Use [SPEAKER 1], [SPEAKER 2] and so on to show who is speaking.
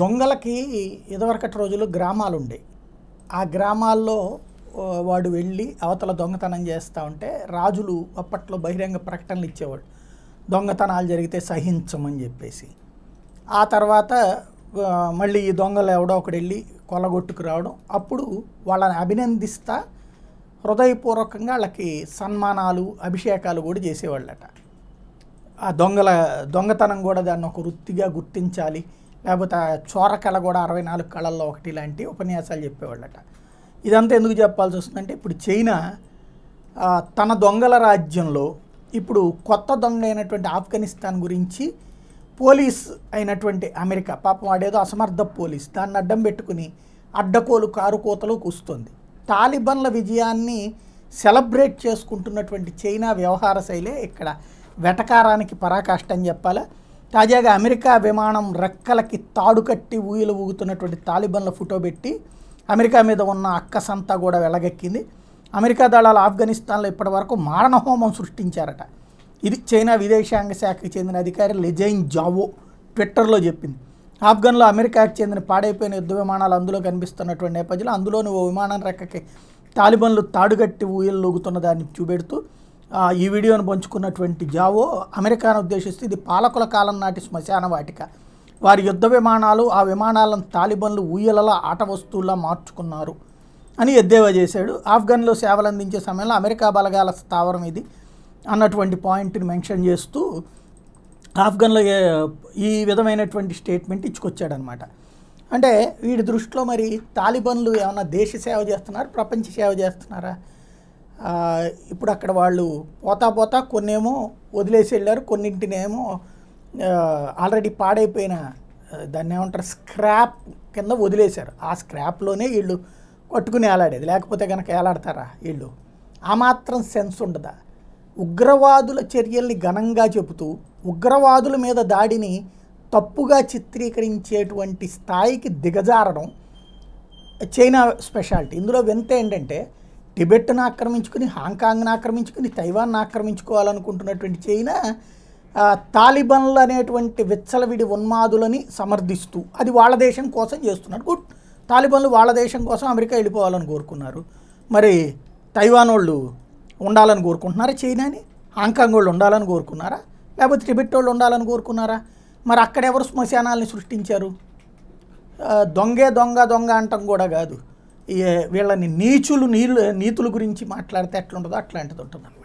[SPEAKER 1] దొంగలకి ఇదివరకటి రోజులు గ్రామాలు ఉండే ఆ గ్రామాల్లో వాడు వెళ్ళి అవతల దొంగతనం చేస్తూ ఉంటే రాజులు అప్పట్లో బహిరంగ ప్రకటనలు ఇచ్చేవాడు దొంగతనాలు జరిగితే సహించమని చెప్పేసి ఆ తర్వాత మళ్ళీ ఈ దొంగలు ఎవడో ఒకడు వెళ్ళి కొలగొట్టుకు రావడం అప్పుడు వాళ్ళని అభినందిస్తా హృదయపూర్వకంగా వాళ్ళకి సన్మానాలు అభిషేకాలు కూడా చేసేవాళ్ళట ఆ దొంగల దొంగతనం కూడా దాన్ని ఒక వృత్తిగా గుర్తించాలి లేకపోతే చోరకళ కూడా అరవై నాలుగు కళల్లో ఒకటి లాంటి ఉపన్యాసాలు చెప్పేవాళ్ళట ఇదంతా ఎందుకు చెప్పాల్సి వస్తుందంటే ఇప్పుడు చైనా తన దొంగల రాజ్యంలో ఇప్పుడు కొత్త దొంగ అయినటువంటి ఆఫ్ఘనిస్తాన్ గురించి పోలీస్ అయినటువంటి అమెరికా పాపం వాడేదో అసమర్థ పోలీస్ దాన్ని అడ్డం పెట్టుకుని అడ్డకోలు కారుకోతలు కూస్తుంది తాలిబన్ల విజయాన్ని సెలబ్రేట్ చేసుకుంటున్నటువంటి చైనా వ్యవహార శైలే ఇక్కడ వెటకారానికి పరాకాష్ట అని చెప్పాలా తాజాగా అమెరికా విమానం రెక్కలకి తాడు కట్టి ఊయలు ఊగుతున్నటువంటి తాలిబన్ల ఫోటో పెట్టి అమెరికా మీద ఉన్న అక్కసంతా కూడా వెళ్ళగక్కింది అమెరికా దళాలు ఆఫ్ఘనిస్తాన్లో ఇప్పటివరకు మారణహోమం సృష్టించారట ఇది చైనా విదేశాంగ శాఖకు చెందిన అధికారి లెజైన్ జావో ట్విట్టర్లో చెప్పింది ఆఫ్ఘన్లో అమెరికాకు చెందిన పాడైపోయిన యుద్ధ విమానాలు అందులో కనిపిస్తున్నటువంటి నేపథ్యంలో అందులోని ఓ విమానం రెక్కకి తాలిబన్లు తాడుగట్టి ఊయలు లూగుతున్న దాన్ని చూపెడుతూ ఈ వీడియోను పంచుకున్నటువంటి జావో అమెరికాను ఉద్దేశిస్తూ ఇది పాలకుల కాలం నాటి శ్మశాన వాటిక వారి యుద్ధ విమానాలు ఆ విమానాలను తాలిబన్లు ఊయలలా ఆట వస్తువులా మార్చుకున్నారు అని ఎద్దేవా చేశాడు ఆఫ్ఘన్లో సేవలు అందించే సమయంలో అమెరికా బలగాల స్థావరం ఇది అన్నటువంటి పాయింట్ని మెన్షన్ చేస్తూ ఆఫ్ఘన్లో ఈ విధమైనటువంటి స్టేట్మెంట్ ఇచ్చుకొచ్చాడనమాట అంటే వీడి దృష్టిలో మరి తాలిబన్లు ఏమైనా దేశ సేవ చేస్తున్నారు ప్రపంచ సేవ చేస్తున్నారా ఇప్పుడు అక్కడ వాళ్ళు పోతా పోతా కొన్నేమో వదిలేసి వెళ్ళారు కొన్నింటినేమో ఆల్రెడీ పాడైపోయిన దాన్ని ఏమంటారు స్క్రాప్ కింద వదిలేశారు ఆ స్క్రాప్లోనే వీళ్ళు కొట్టుకుని ఏలాడేది లేకపోతే కనుక ఏలాడతారా వీళ్ళు ఆ మాత్రం సెన్స్ ఉండదా ఉగ్రవాదుల చర్యల్ని ఘనంగా చెబుతూ ఉగ్రవాదుల మీద దాడిని తప్పుగా చిత్రీకరించేటువంటి స్థాయికి దిగజారడం చైనా స్పెషాలిటీ ఇందులో వింత ఏంటంటే టిబెట్ను ఆక్రమించుకుని హాంకాంగ్ను ఆక్రమించుకుని తైవాన్ను ఆక్రమించుకోవాలనుకుంటున్నటువంటి చైనా తాలిబన్లు అనేటువంటి విచ్చలవిడి ఉన్మాదులని సమర్థిస్తూ అది వాళ్ళ దేశం కోసం చేస్తున్నారు గుడ్ తాలిబన్లు వాళ్ళ దేశం కోసం అమెరికా వెళ్ళిపోవాలని కోరుకున్నారు మరి తైవాన్ వాళ్ళు ఉండాలని కోరుకుంటున్నారా చైనాని హాంకాంగ్ వాళ్ళు ఉండాలని కోరుకున్నారా లేకపోతే టిబెట్ వాళ్ళు ఉండాలని కోరుకున్నారా మరి అక్కడ ఎవరు శ్మశానాలని సృష్టించారు దొంగే దొంగ దొంగ అంటాం కూడా కాదు వీళ్ళని నీచులు నీళ్ళు నీతుల గురించి మాట్లాడితే ఎట్లుంటుందో అట్లాంటిది ఉంటుంది